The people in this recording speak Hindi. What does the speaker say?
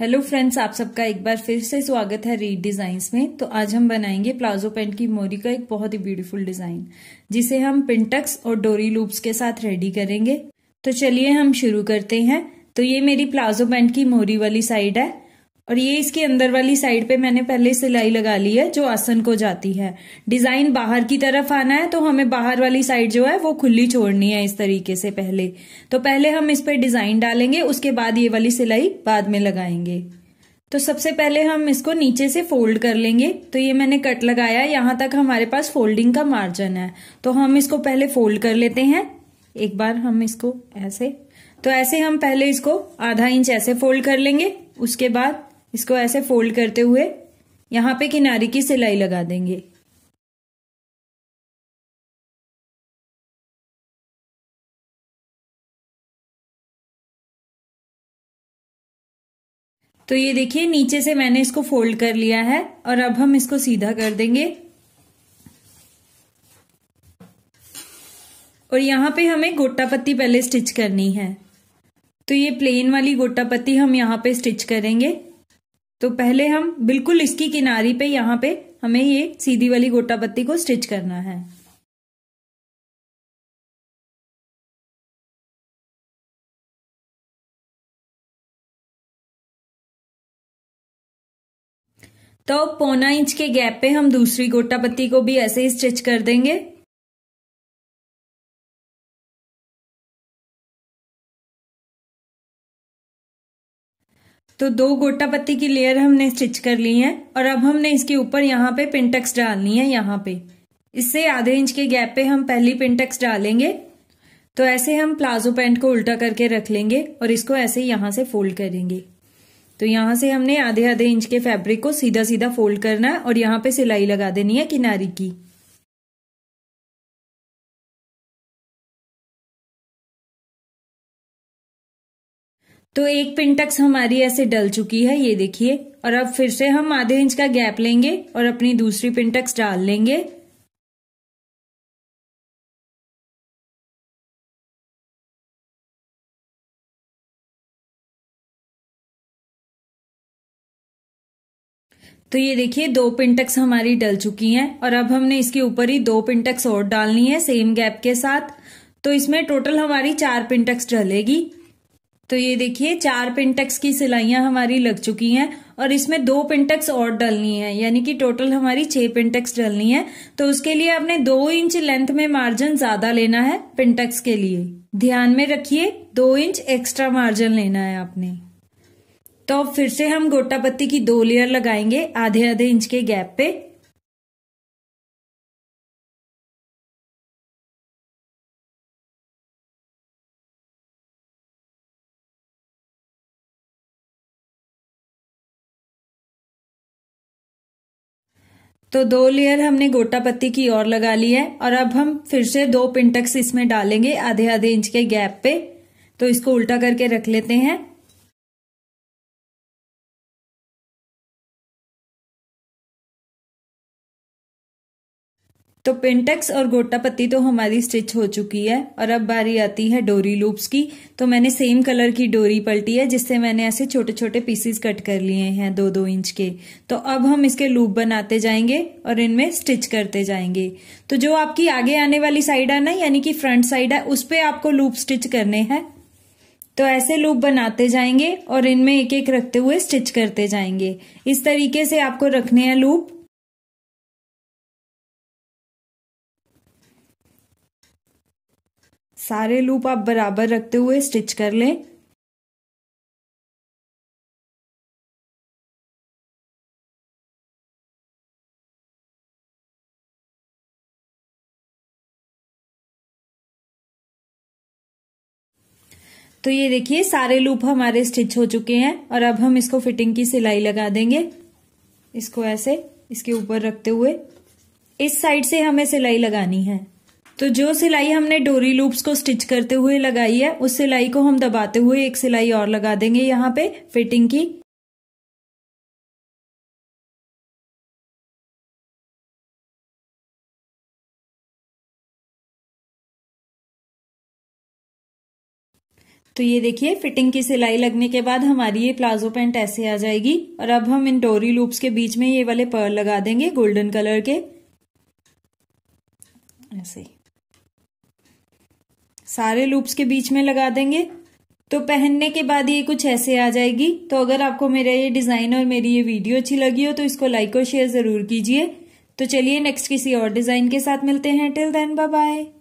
हेलो फ्रेंड्स आप सबका एक बार फिर से स्वागत है रीड डिज़ाइंस में तो आज हम बनाएंगे प्लाजो पैंट की मोरी का एक बहुत ही ब्यूटीफुल डिज़ाइन जिसे हम पिंटक्स और डोरी लूप्स के साथ रेडी करेंगे तो चलिए हम शुरू करते हैं तो ये मेरी प्लाजो पैंट की मोरी वाली साइड है और ये इसके अंदर वाली साइड पे मैंने पहले सिलाई लगा ली है जो आसन को जाती है डिजाइन बाहर की तरफ आना है तो हमें बाहर वाली साइड जो है वो खुली छोड़नी है इस तरीके से पहले तो पहले हम इस पर डिजाइन डालेंगे उसके बाद ये वाली सिलाई बाद में लगाएंगे तो सबसे पहले हम इसको नीचे से फोल्ड कर लेंगे तो ये मैंने कट लगाया यहां तक हमारे पास फोल्डिंग का मार्जिन है तो हम इसको पहले फोल्ड कर लेते हैं एक बार हम इसको ऐसे तो ऐसे हम पहले इसको आधा इंच ऐसे फोल्ड कर लेंगे उसके बाद इसको ऐसे फोल्ड करते हुए यहाँ पे किनारे की सिलाई लगा देंगे तो ये देखिए नीचे से मैंने इसको फोल्ड कर लिया है और अब हम इसको सीधा कर देंगे और यहाँ पे हमें गोटा पत्ती पहले स्टिच करनी है तो ये प्लेन वाली गोटा पत्ती हम यहाँ पे स्टिच करेंगे तो पहले हम बिल्कुल इसकी किनारी पे यहाँ पे हमें ये सीधी वाली गोटा पत्ती को स्टिच करना है तो पौना इंच के गैप पे हम दूसरी गोटा पत्ती को भी ऐसे ही स्टिच कर देंगे तो दो गोटा पत्ती की लेयर हमने स्टिच कर ली है और अब हमने इसके ऊपर यहाँ पे पिंटेक्स डालनी है यहाँ पे इससे आधे इंच के गैप पे हम पहली पिंटेक्स डालेंगे तो ऐसे हम प्लाजो पैंट को उल्टा करके रख लेंगे और इसको ऐसे यहाँ से फोल्ड करेंगे तो यहाँ से हमने आधे आधे इंच के फैब्रिक को सीधा सीधा फोल्ड करना है और यहाँ पे सिलाई लगा देनी है किनारी की तो एक पिंटक्स हमारी ऐसे डल चुकी है ये देखिए और अब फिर से हम आधे इंच का गैप लेंगे और अपनी दूसरी पिंटक्स डाल लेंगे तो ये देखिए दो पिंटक्स हमारी डल चुकी हैं और अब हमने इसके ऊपर ही दो पिंटक्स और डालनी है सेम गैप के साथ तो इसमें टोटल हमारी चार पिंटक्स डलेगी तो ये देखिए चार पिंटक्स की सिलाइयां हमारी लग चुकी हैं और इसमें दो पिंटक्स और डालनी है यानी कि टोटल हमारी छह पिंटक्स डालनी है तो उसके लिए आपने दो इंच लेंथ में मार्जिन ज्यादा लेना है पिंटक्स के लिए ध्यान में रखिए दो इंच एक्स्ट्रा मार्जिन लेना है आपने तो फिर से हम गोटा पत्ती की दो लेयर लगाएंगे आधे आधे इंच के गैप पे तो दो लेयर हमने गोटा पत्ती की और लगा ली है और अब हम फिर से दो पिंटक्स इसमें डालेंगे आधे आधे इंच के गैप पे तो इसको उल्टा करके रख लेते हैं तो पेंटेक्स और गोटा पत्ती तो हमारी स्टिच हो चुकी है और अब बारी आती है डोरी लूप्स की तो मैंने सेम कलर की डोरी पलटी है जिससे मैंने ऐसे छोटे छोटे पीसेस कट कर लिए हैं दो दो इंच के तो अब हम इसके लूप बनाते जाएंगे और इनमें स्टिच करते जाएंगे तो जो आपकी आगे आने वाली साइड है ना यानी कि फ्रंट साइड है उस पर आपको लूप स्टिच करने हैं तो ऐसे लूप बनाते जाएंगे और इनमें एक एक रखते हुए स्टिच करते जाएंगे इस तरीके से आपको रखने हैं लूप सारे लूप आप बराबर रखते हुए स्टिच कर लें तो ये देखिए सारे लूप हमारे स्टिच हो चुके हैं और अब हम इसको फिटिंग की सिलाई लगा देंगे इसको ऐसे इसके ऊपर रखते हुए इस साइड से हमें सिलाई लगानी है तो जो सिलाई हमने डोरी लूप्स को स्टिच करते हुए लगाई है उस सिलाई को हम दबाते हुए एक सिलाई और लगा देंगे यहाँ पे फिटिंग की तो ये देखिए फिटिंग की सिलाई लगने के बाद हमारी ये प्लाजो पैंट ऐसे आ जाएगी और अब हम इन डोरी लूप्स के बीच में ये वाले पर्ल लगा देंगे गोल्डन कलर के ऐसे ही सारे लूप्स के बीच में लगा देंगे तो पहनने के बाद ये कुछ ऐसे आ जाएगी तो अगर आपको मेरा ये डिज़ाइन और मेरी ये वीडियो अच्छी लगी हो तो इसको लाइक और शेयर ज़रूर कीजिए तो चलिए नेक्स्ट किसी और डिज़ाइन के साथ मिलते हैं टिल देन बाय बाय